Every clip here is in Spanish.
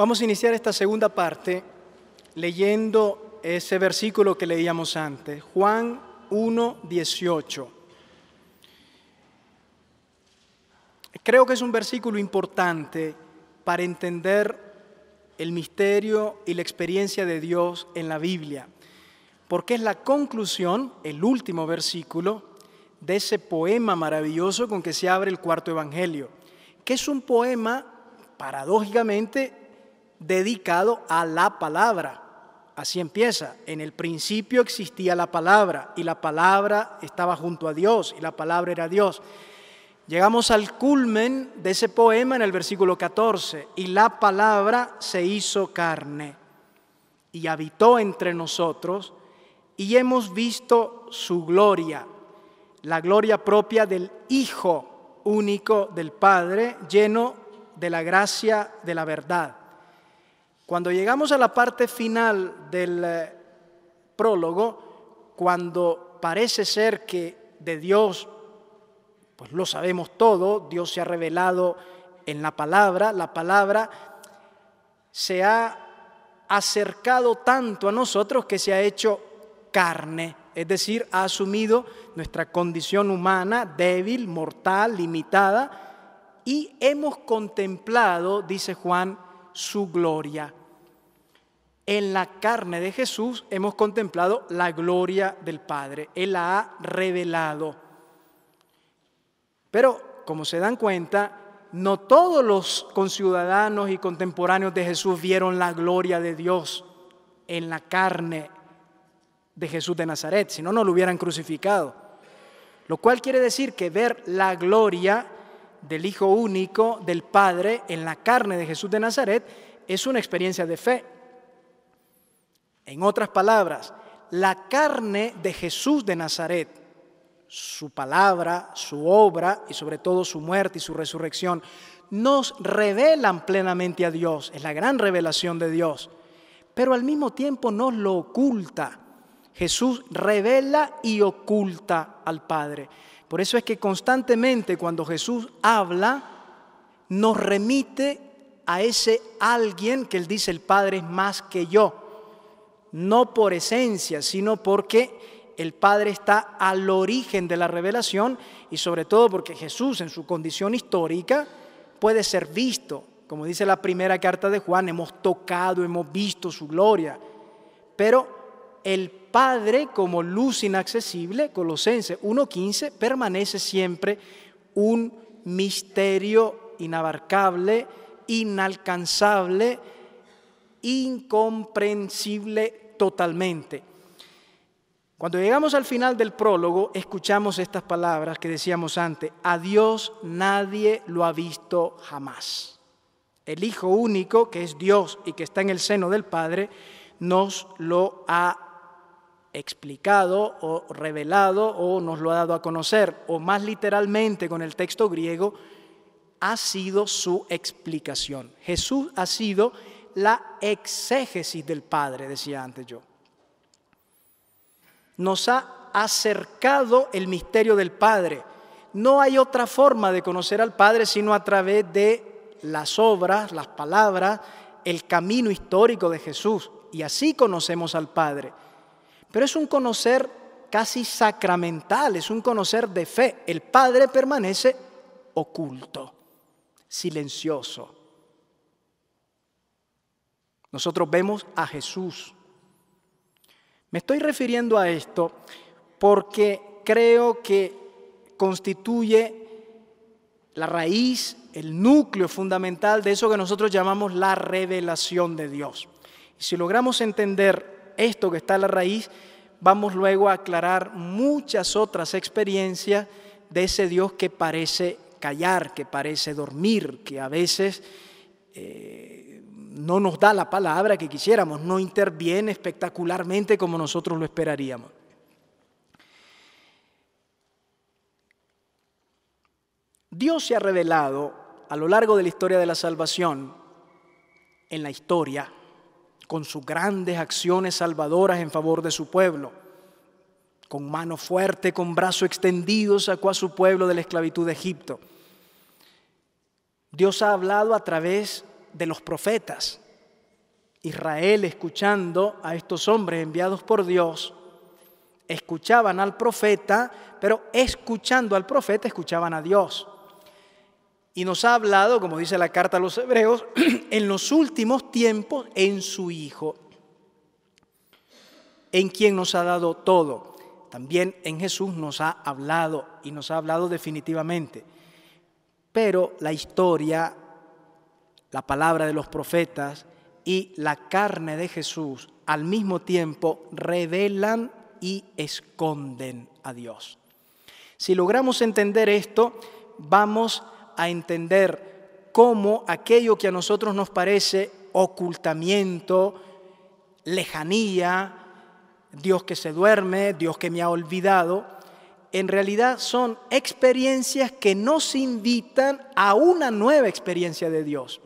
Vamos a iniciar esta segunda parte leyendo ese versículo que leíamos antes, Juan 1, 18. Creo que es un versículo importante para entender el misterio y la experiencia de Dios en la Biblia, porque es la conclusión, el último versículo, de ese poema maravilloso con que se abre el cuarto Evangelio, que es un poema paradójicamente dedicado a la palabra. Así empieza. En el principio existía la palabra y la palabra estaba junto a Dios y la palabra era Dios. Llegamos al culmen de ese poema en el versículo 14 y la palabra se hizo carne y habitó entre nosotros y hemos visto su gloria, la gloria propia del Hijo único del Padre, lleno de la gracia de la verdad. Cuando llegamos a la parte final del eh, prólogo, cuando parece ser que de Dios, pues lo sabemos todo, Dios se ha revelado en la palabra, la palabra se ha acercado tanto a nosotros que se ha hecho carne, es decir, ha asumido nuestra condición humana débil, mortal, limitada, y hemos contemplado, dice Juan, su gloria. En la carne de Jesús hemos contemplado la gloria del Padre. Él la ha revelado. Pero, como se dan cuenta, no todos los conciudadanos y contemporáneos de Jesús vieron la gloria de Dios en la carne de Jesús de Nazaret, si no, no lo hubieran crucificado. Lo cual quiere decir que ver la gloria del Hijo único, del Padre, en la carne de Jesús de Nazaret, es una experiencia de fe, en otras palabras, la carne de Jesús de Nazaret, su palabra, su obra y sobre todo su muerte y su resurrección, nos revelan plenamente a Dios, es la gran revelación de Dios, pero al mismo tiempo nos lo oculta. Jesús revela y oculta al Padre. Por eso es que constantemente cuando Jesús habla, nos remite a ese alguien que él dice el Padre es más que yo no por esencia, sino porque el Padre está al origen de la revelación y sobre todo porque Jesús en su condición histórica puede ser visto, como dice la primera carta de Juan, hemos tocado, hemos visto su gloria, pero el Padre como luz inaccesible, Colosense 1.15, permanece siempre un misterio inabarcable, inalcanzable, incomprensible totalmente. Cuando llegamos al final del prólogo, escuchamos estas palabras que decíamos antes, a Dios nadie lo ha visto jamás. El Hijo único, que es Dios y que está en el seno del Padre, nos lo ha explicado o revelado o nos lo ha dado a conocer, o más literalmente con el texto griego, ha sido su explicación. Jesús ha sido la exégesis del Padre, decía antes yo. Nos ha acercado el misterio del Padre. No hay otra forma de conocer al Padre sino a través de las obras, las palabras, el camino histórico de Jesús. Y así conocemos al Padre. Pero es un conocer casi sacramental, es un conocer de fe. El Padre permanece oculto, silencioso nosotros vemos a Jesús. Me estoy refiriendo a esto porque creo que constituye la raíz, el núcleo fundamental de eso que nosotros llamamos la revelación de Dios. Y si logramos entender esto que está a la raíz, vamos luego a aclarar muchas otras experiencias de ese Dios que parece callar, que parece dormir, que a veces eh, no nos da la palabra que quisiéramos, no interviene espectacularmente como nosotros lo esperaríamos. Dios se ha revelado a lo largo de la historia de la salvación, en la historia, con sus grandes acciones salvadoras en favor de su pueblo. Con mano fuerte, con brazo extendido, sacó a su pueblo de la esclavitud de Egipto. Dios ha hablado a través de los profetas. Israel escuchando a estos hombres enviados por Dios, escuchaban al profeta, pero escuchando al profeta escuchaban a Dios. Y nos ha hablado, como dice la carta a los hebreos, en los últimos tiempos en su Hijo, en quien nos ha dado todo. También en Jesús nos ha hablado y nos ha hablado definitivamente. Pero la historia la palabra de los profetas y la carne de Jesús al mismo tiempo revelan y esconden a Dios. Si logramos entender esto, vamos a entender cómo aquello que a nosotros nos parece ocultamiento, lejanía, Dios que se duerme, Dios que me ha olvidado, en realidad son experiencias que nos invitan a una nueva experiencia de Dios.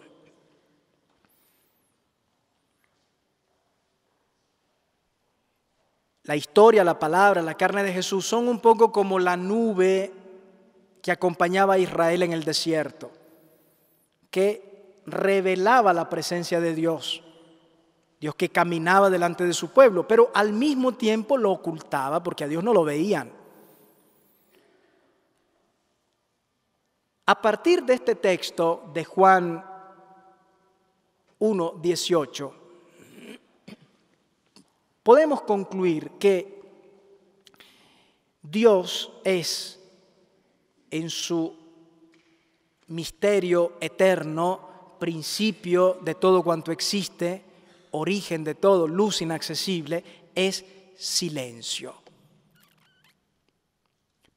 La historia, la palabra, la carne de Jesús son un poco como la nube que acompañaba a Israel en el desierto, que revelaba la presencia de Dios, Dios que caminaba delante de su pueblo, pero al mismo tiempo lo ocultaba porque a Dios no lo veían. A partir de este texto de Juan 1, 18, podemos concluir que Dios es en su misterio eterno, principio de todo cuanto existe, origen de todo, luz inaccesible, es silencio.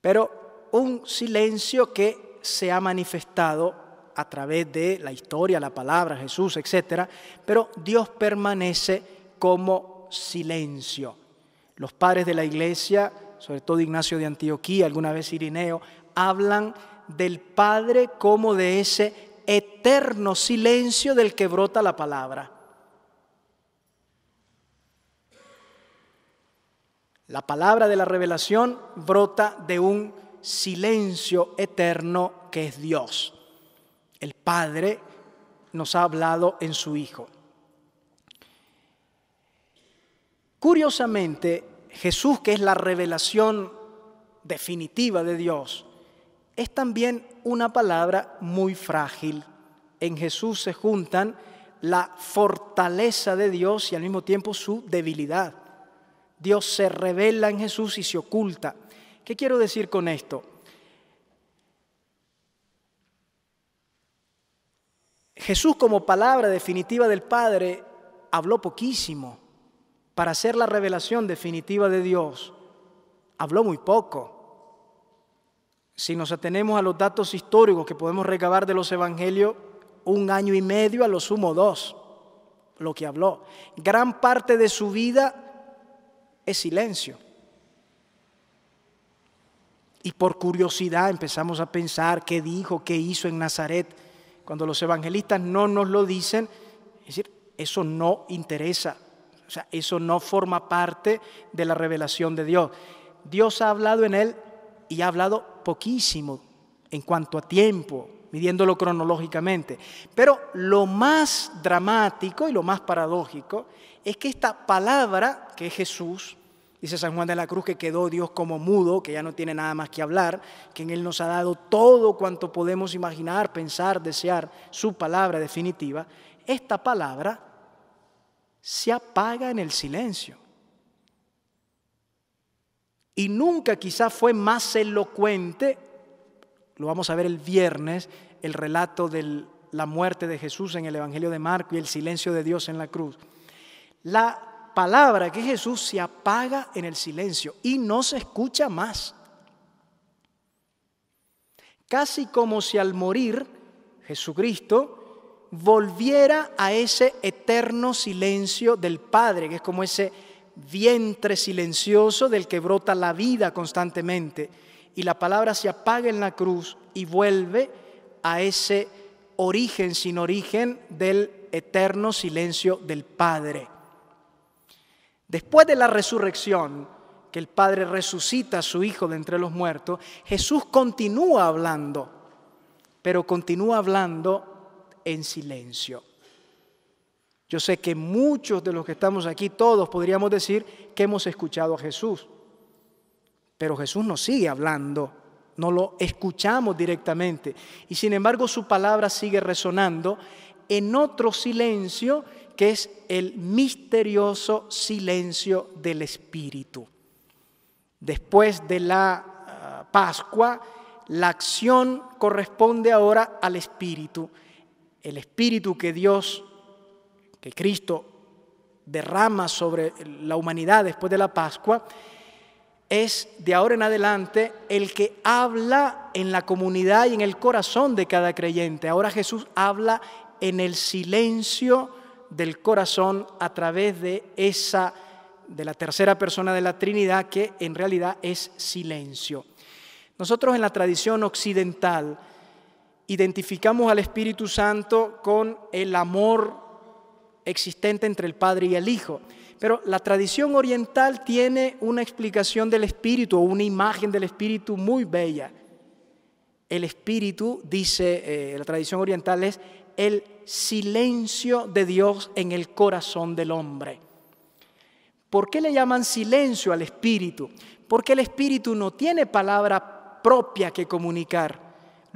Pero un silencio que se ha manifestado a través de la historia, la palabra, Jesús, etc. Pero Dios permanece como silencio. Los padres de la iglesia, sobre todo Ignacio de Antioquía, alguna vez Irineo, hablan del Padre como de ese eterno silencio del que brota la palabra. La palabra de la revelación brota de un silencio eterno que es Dios. El Padre nos ha hablado en su Hijo. Curiosamente, Jesús, que es la revelación definitiva de Dios, es también una palabra muy frágil. En Jesús se juntan la fortaleza de Dios y al mismo tiempo su debilidad. Dios se revela en Jesús y se oculta. ¿Qué quiero decir con esto? Jesús como palabra definitiva del Padre habló poquísimo para hacer la revelación definitiva de Dios, habló muy poco. Si nos atenemos a los datos históricos que podemos recabar de los evangelios, un año y medio, a lo sumo dos, lo que habló. Gran parte de su vida es silencio. Y por curiosidad empezamos a pensar qué dijo, qué hizo en Nazaret. Cuando los evangelistas no nos lo dicen, es decir, eso no interesa o sea, eso no forma parte de la revelación de Dios. Dios ha hablado en él y ha hablado poquísimo en cuanto a tiempo, midiéndolo cronológicamente. Pero lo más dramático y lo más paradójico es que esta palabra, que es Jesús, dice San Juan de la Cruz, que quedó Dios como mudo, que ya no tiene nada más que hablar, que en Él nos ha dado todo cuanto podemos imaginar, pensar, desear, su palabra definitiva, esta palabra se apaga en el silencio. Y nunca quizá fue más elocuente, lo vamos a ver el viernes, el relato de la muerte de Jesús en el Evangelio de Marco y el silencio de Dios en la cruz. La palabra que Jesús se apaga en el silencio y no se escucha más. Casi como si al morir Jesucristo volviera a ese eterno silencio del Padre, que es como ese vientre silencioso del que brota la vida constantemente. Y la palabra se apaga en la cruz y vuelve a ese origen sin origen del eterno silencio del Padre. Después de la resurrección, que el Padre resucita a su Hijo de entre los muertos, Jesús continúa hablando, pero continúa hablando en silencio. Yo sé que muchos de los que estamos aquí, todos podríamos decir que hemos escuchado a Jesús, pero Jesús nos sigue hablando, no lo escuchamos directamente y sin embargo su palabra sigue resonando en otro silencio que es el misterioso silencio del Espíritu. Después de la ah, Pascua, la acción corresponde ahora al Espíritu el espíritu que Dios, que Cristo derrama sobre la humanidad después de la Pascua, es de ahora en adelante el que habla en la comunidad y en el corazón de cada creyente. Ahora Jesús habla en el silencio del corazón a través de esa de la tercera persona de la Trinidad que en realidad es silencio. Nosotros en la tradición occidental identificamos al Espíritu Santo con el amor existente entre el Padre y el Hijo. Pero la tradición oriental tiene una explicación del Espíritu una imagen del Espíritu muy bella. El Espíritu, dice eh, la tradición oriental, es el silencio de Dios en el corazón del hombre. ¿Por qué le llaman silencio al Espíritu? Porque el Espíritu no tiene palabra propia que comunicar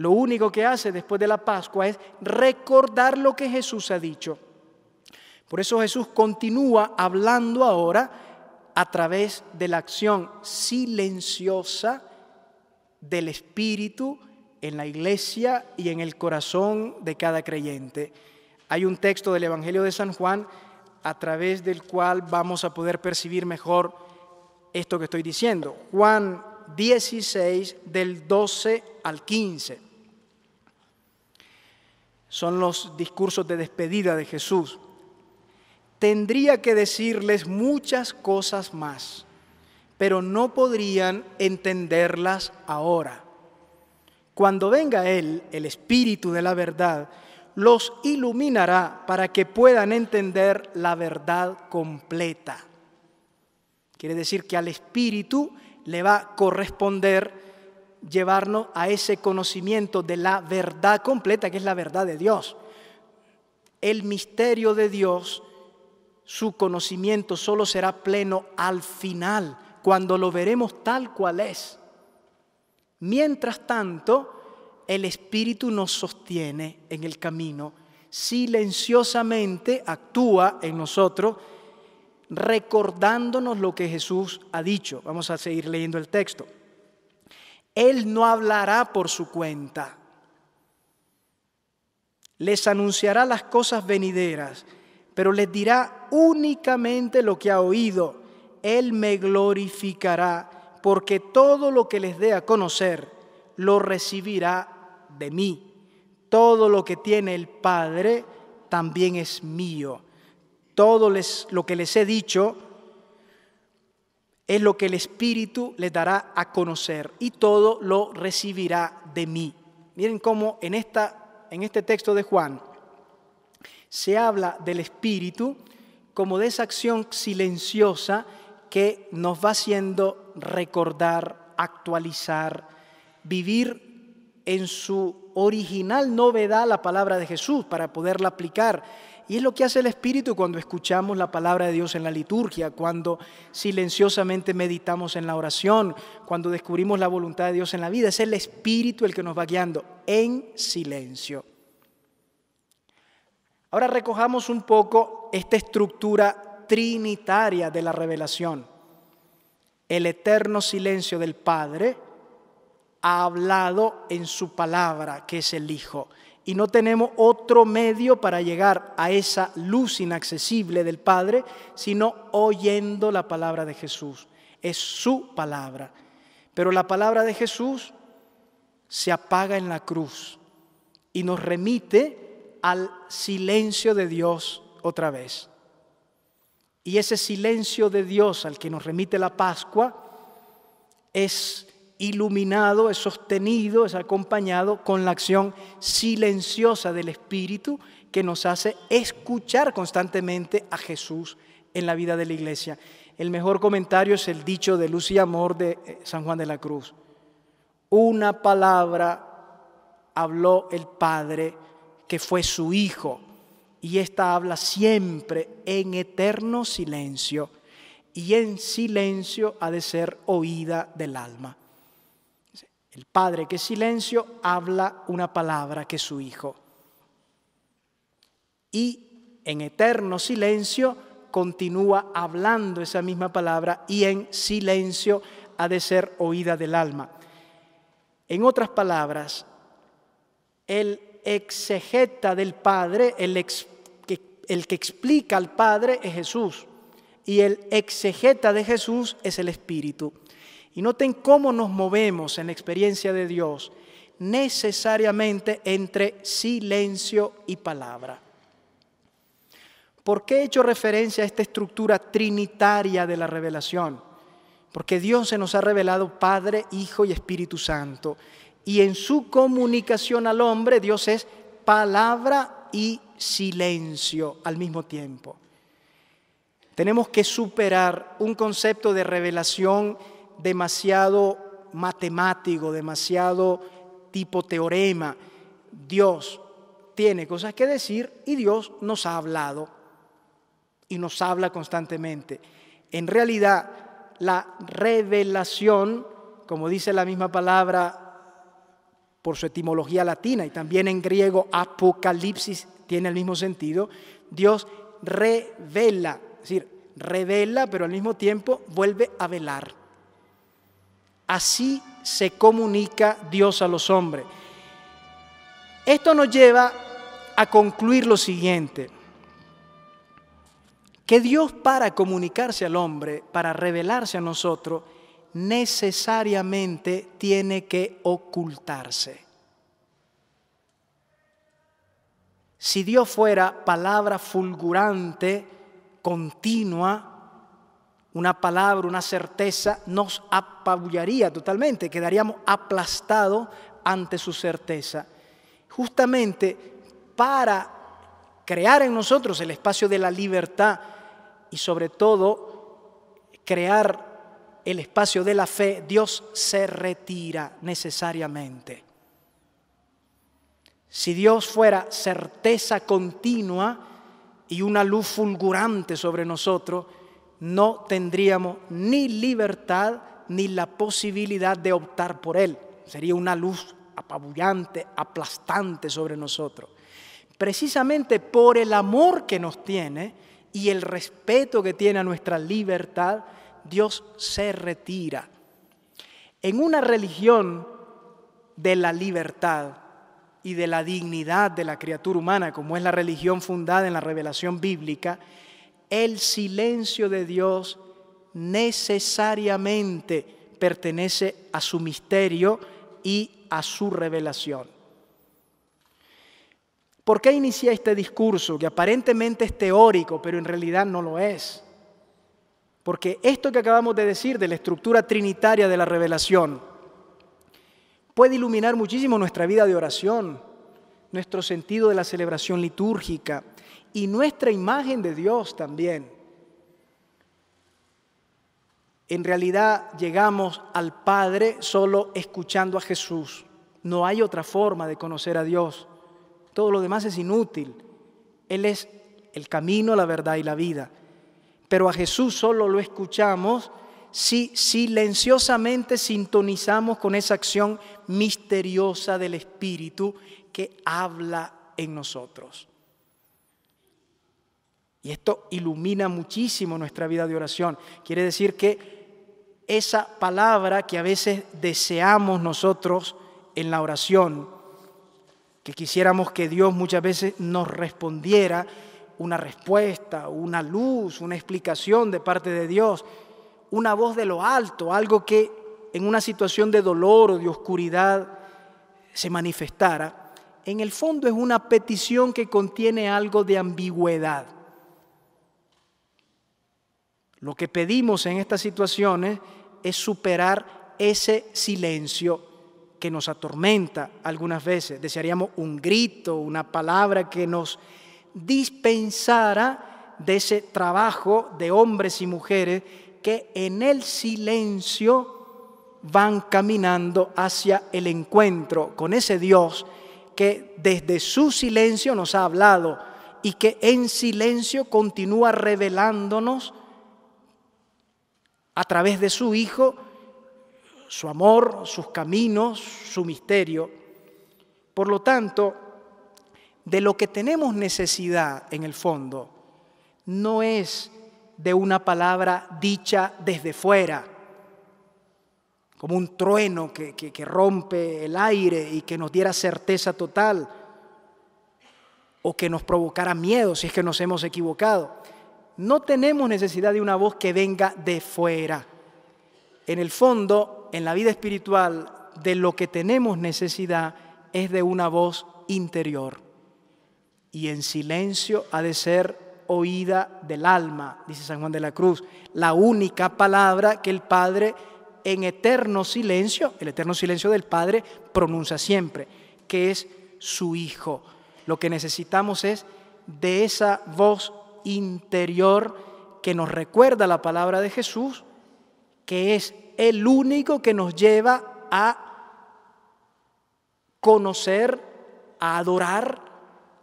lo único que hace después de la Pascua es recordar lo que Jesús ha dicho. Por eso Jesús continúa hablando ahora a través de la acción silenciosa del Espíritu en la iglesia y en el corazón de cada creyente. Hay un texto del Evangelio de San Juan a través del cual vamos a poder percibir mejor esto que estoy diciendo. Juan 16 del 12 al 15 son los discursos de despedida de Jesús. Tendría que decirles muchas cosas más, pero no podrían entenderlas ahora. Cuando venga Él, el Espíritu de la verdad, los iluminará para que puedan entender la verdad completa. Quiere decir que al Espíritu le va a corresponder llevarnos a ese conocimiento de la verdad completa, que es la verdad de Dios. El misterio de Dios, su conocimiento solo será pleno al final, cuando lo veremos tal cual es. Mientras tanto, el Espíritu nos sostiene en el camino, silenciosamente actúa en nosotros, recordándonos lo que Jesús ha dicho. Vamos a seguir leyendo el texto. Él no hablará por su cuenta. Les anunciará las cosas venideras, pero les dirá únicamente lo que ha oído. Él me glorificará, porque todo lo que les dé a conocer lo recibirá de mí. Todo lo que tiene el Padre también es mío. Todo lo que les he dicho es lo que el Espíritu les dará a conocer y todo lo recibirá de mí. Miren cómo en, esta, en este texto de Juan se habla del Espíritu como de esa acción silenciosa que nos va haciendo recordar, actualizar, vivir en su original novedad la palabra de Jesús para poderla aplicar y es lo que hace el Espíritu cuando escuchamos la palabra de Dios en la liturgia, cuando silenciosamente meditamos en la oración, cuando descubrimos la voluntad de Dios en la vida. Es el Espíritu el que nos va guiando en silencio. Ahora recojamos un poco esta estructura trinitaria de la revelación. El eterno silencio del Padre, ha hablado en su palabra, que es el Hijo. Y no tenemos otro medio para llegar a esa luz inaccesible del Padre, sino oyendo la palabra de Jesús. Es su palabra. Pero la palabra de Jesús se apaga en la cruz y nos remite al silencio de Dios otra vez. Y ese silencio de Dios al que nos remite la Pascua es iluminado, es sostenido, es acompañado con la acción silenciosa del Espíritu que nos hace escuchar constantemente a Jesús en la vida de la iglesia. El mejor comentario es el dicho de luz y amor de eh, San Juan de la Cruz. Una palabra habló el Padre que fue su Hijo y esta habla siempre en eterno silencio y en silencio ha de ser oída del alma. El padre que es silencio habla una palabra que su hijo. Y en eterno silencio continúa hablando esa misma palabra y en silencio ha de ser oída del alma. En otras palabras, el exegeta del Padre, el, el, que, explica al Padre es Jesús. Y el exegeta de Jesús es el Espíritu. Y noten cómo nos movemos en la experiencia de Dios, necesariamente entre silencio y palabra. ¿Por qué he hecho referencia a esta estructura trinitaria de la revelación? Porque Dios se nos ha revelado Padre, Hijo y Espíritu Santo. Y en su comunicación al hombre, Dios es palabra y silencio al mismo tiempo. Tenemos que superar un concepto de revelación demasiado matemático, demasiado tipo teorema. Dios tiene cosas que decir y Dios nos ha hablado y nos habla constantemente. En realidad, la revelación, como dice la misma palabra por su etimología latina y también en griego apocalipsis tiene el mismo sentido, Dios revela, es decir, revela, pero al mismo tiempo vuelve a velar. Así se comunica Dios a los hombres. Esto nos lleva a concluir lo siguiente, que Dios para comunicarse al hombre, para revelarse a nosotros, necesariamente tiene que ocultarse. Si Dios fuera palabra fulgurante, continua, una palabra, una certeza, nos apabullaría totalmente, quedaríamos aplastados ante su certeza. Justamente para crear en nosotros el espacio de la libertad y sobre todo crear el espacio de la fe, Dios se retira necesariamente. Si Dios fuera certeza continua y una luz fulgurante sobre nosotros, no tendríamos ni libertad ni la posibilidad de optar por Él. Sería una luz apabullante, aplastante sobre nosotros. Precisamente por el amor que nos tiene y el respeto que tiene a nuestra libertad, Dios se retira. En una religión de la libertad y de la dignidad de la criatura humana, como es la religión fundada en la revelación bíblica, el silencio de Dios necesariamente pertenece a su misterio y a su revelación. ¿Por qué inicia este discurso que aparentemente es teórico, pero en realidad no lo es? Porque esto que acabamos de decir de la estructura trinitaria de la revelación puede iluminar muchísimo nuestra vida de oración, nuestro sentido de la celebración litúrgica, y nuestra imagen de Dios también. En realidad llegamos al Padre solo escuchando a Jesús. No hay otra forma de conocer a Dios. Todo lo demás es inútil. Él es el camino, la verdad y la vida. Pero a Jesús solo lo escuchamos si silenciosamente sintonizamos con esa acción misteriosa del Espíritu que habla en nosotros. Y esto ilumina muchísimo nuestra vida de oración. Quiere decir que esa palabra que a veces deseamos nosotros en la oración, que quisiéramos que Dios muchas veces nos respondiera una respuesta, una luz, una explicación de parte de Dios, una voz de lo alto, algo que en una situación de dolor o de oscuridad se manifestara, en el fondo es una petición que contiene algo de ambigüedad. Lo que pedimos en estas situaciones es superar ese silencio que nos atormenta algunas veces. Desearíamos un grito, una palabra que nos dispensara de ese trabajo de hombres y mujeres que en el silencio van caminando hacia el encuentro con ese Dios que desde su silencio nos ha hablado y que en silencio continúa revelándonos a través de su Hijo, su amor, sus caminos, su misterio. Por lo tanto, de lo que tenemos necesidad en el fondo no es de una palabra dicha desde fuera, como un trueno que, que, rompe el aire y que nos diera certeza total, o que nos provocara miedo si es que nos hemos equivocado no tenemos necesidad de una voz que venga de fuera. En el fondo, en la vida espiritual, de lo que tenemos necesidad es de una voz interior. Y en silencio ha de ser oída del alma, dice San Juan de la Cruz, la única palabra que el Padre en eterno silencio, el eterno silencio del Padre pronuncia siempre, que es su Hijo. Lo que necesitamos es de esa voz interior que nos recuerda la palabra de Jesús, que es el único que nos lleva a conocer, a adorar,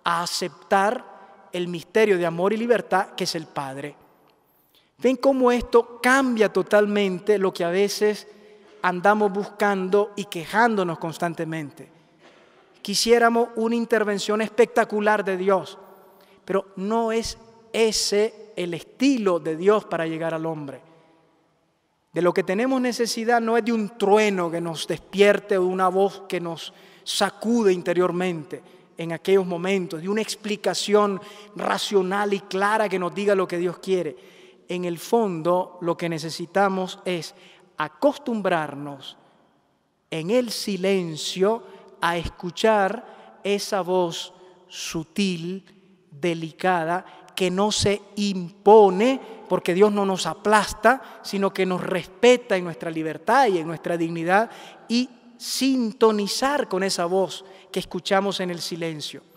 a aceptar el misterio de amor y libertad que es el Padre. Ven cómo esto cambia totalmente lo que a veces andamos buscando y quejándonos constantemente. Quisiéramos una intervención espectacular de Dios, pero no es ese el estilo de Dios para llegar al hombre. De lo que tenemos necesidad no es de un trueno que nos despierte o de una voz que nos sacude interiormente en aquellos momentos, de una explicación racional y clara que nos diga lo que Dios quiere. En el fondo lo que necesitamos es acostumbrarnos en el silencio a escuchar esa voz sutil, delicada que no se impone, porque Dios no nos aplasta, sino que nos respeta en nuestra libertad y en nuestra dignidad y sintonizar con esa voz que escuchamos en el silencio.